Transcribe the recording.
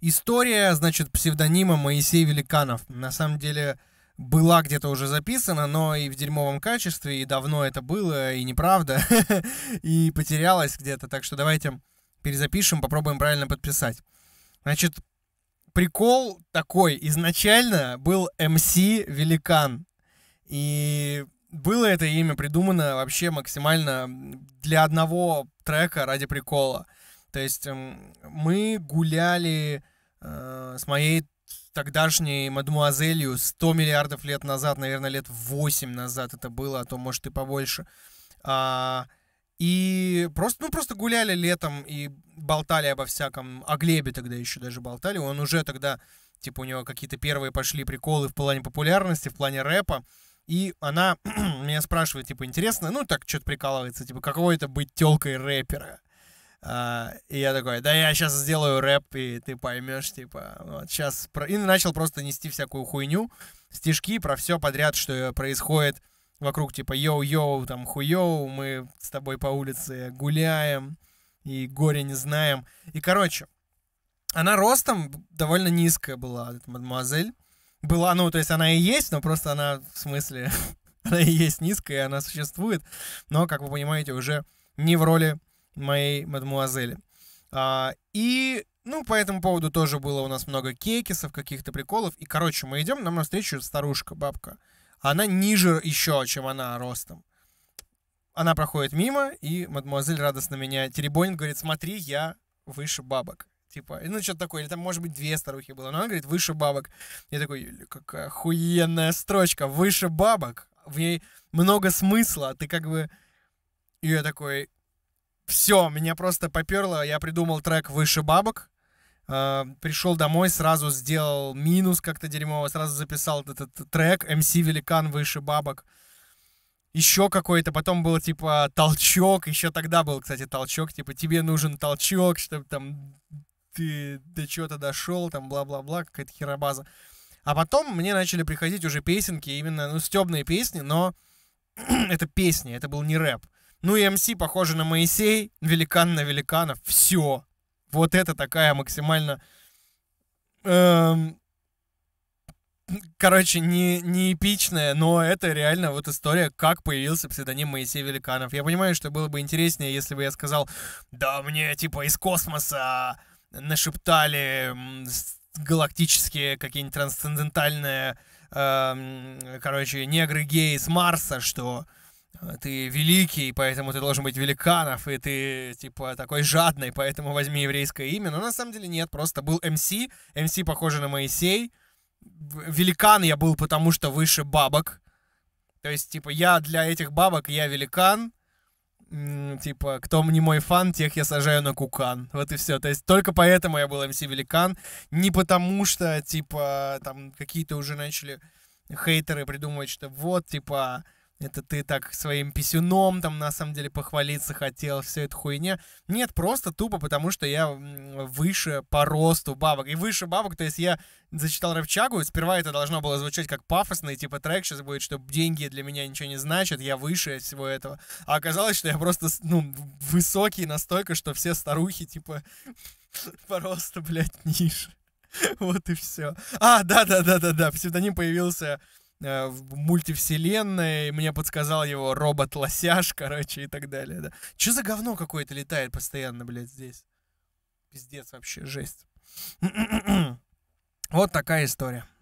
история, значит, псевдонима Моисей Великанов. На самом деле была где-то уже записана, но и в дерьмовом качестве, и давно это было, и неправда, и потерялась где-то. Так что давайте перезапишем, попробуем правильно подписать. Значит, прикол такой. Изначально был МС эм Великан. И было это имя придумано вообще максимально для одного трека ради прикола. То есть эм, мы гуляли э, с моей тогдашней мадмуазелью 100 миллиардов лет назад, наверное, лет 8 назад это было, а то, может, и побольше. А, и просто, ну, просто гуляли летом и болтали обо всяком. О Глебе тогда еще даже болтали. Он уже тогда, типа, у него какие-то первые пошли приколы в плане популярности, в плане рэпа. И она меня спрашивает, типа, интересно, ну, так что-то прикалывается, типа, каково это быть телкой рэпера? А, и я такой, да я сейчас сделаю рэп, и ты поймешь, типа, вот сейчас... И начал просто нести всякую хуйню, стишки про все подряд, что происходит вокруг, типа, йоу-йоу, там, хуйоу, мы с тобой по улице гуляем, и горе не знаем. И, короче, она ростом довольно низкая была, эта мадемуазель. Была, ну, то есть она и есть, но просто она, в смысле, она и есть низкая, она существует, но, как вы понимаете, уже не в роли моей мадемуазели. А, и, ну, по этому поводу тоже было у нас много кейкисов каких-то приколов. И, короче, мы идем, нам навстречу старушка, бабка. Она ниже еще, чем она ростом. Она проходит мимо, и мадемуазель радостно меня теребонит, говорит, смотри, я выше бабок. Типа, ну что-то такое, или там, может быть, две старухи было, но она говорит, выше бабок. Я такой, какая охуенная строчка, выше бабок. В ней много смысла, а ты как бы... И я такой, все, меня просто поперло. Я придумал трек «Выше бабок». Э, а, пришел домой, сразу сделал минус как-то дерьмово, сразу записал этот трек «МС Великан выше бабок». Еще какой-то, потом был типа толчок, еще тогда был, кстати, толчок, типа тебе нужен толчок, чтобы там ты до чего-то дошел, там бла-бла-бла, какая-то херобаза. А потом мне начали приходить уже песенки, именно, ну, стебные песни, но это песни, это был не рэп. Ну и МС похоже на Моисей, великан на великанов, все. Вот это такая максимально... Эм, короче, не, не эпичная, но это реально вот история, как появился псевдоним Моисей Великанов. Я понимаю, что было бы интереснее, если бы я сказал, да мне типа из космоса нашептали галактические какие-нибудь трансцендентальные, эм, короче, негры-геи с Марса, что а, ты великий, поэтому ты должен быть великанов, и ты, типа, такой жадный, поэтому возьми еврейское имя. Но на самом деле нет, просто был МС, МС похоже на Моисей. Великан я был, потому что выше бабок. То есть, типа, я для этих бабок, я великан, типа, кто не мой фан, тех я сажаю на кукан. Вот и все. То есть только поэтому я был МС Великан. Не потому что, типа, там какие-то уже начали хейтеры придумывать, что вот, типа, это ты так своим писюном там на самом деле похвалиться хотел, все это хуйня. Нет, просто тупо, потому что я выше по росту бабок. И выше бабок, то есть я зачитал Равчагу, сперва это должно было звучать как пафосный типа трек, сейчас будет, что деньги для меня ничего не значат, я выше всего этого. А оказалось, что я просто, ну, высокий настолько, что все старухи типа по росту, блядь, ниже. Вот и все. А, да, да, да, да, да. Псевдоним появился Э, в мультивселенной, мне подсказал его робот лосяж, короче, и так далее, да. Че за говно какое-то летает постоянно, блядь, здесь? Пиздец вообще, жесть. вот такая история.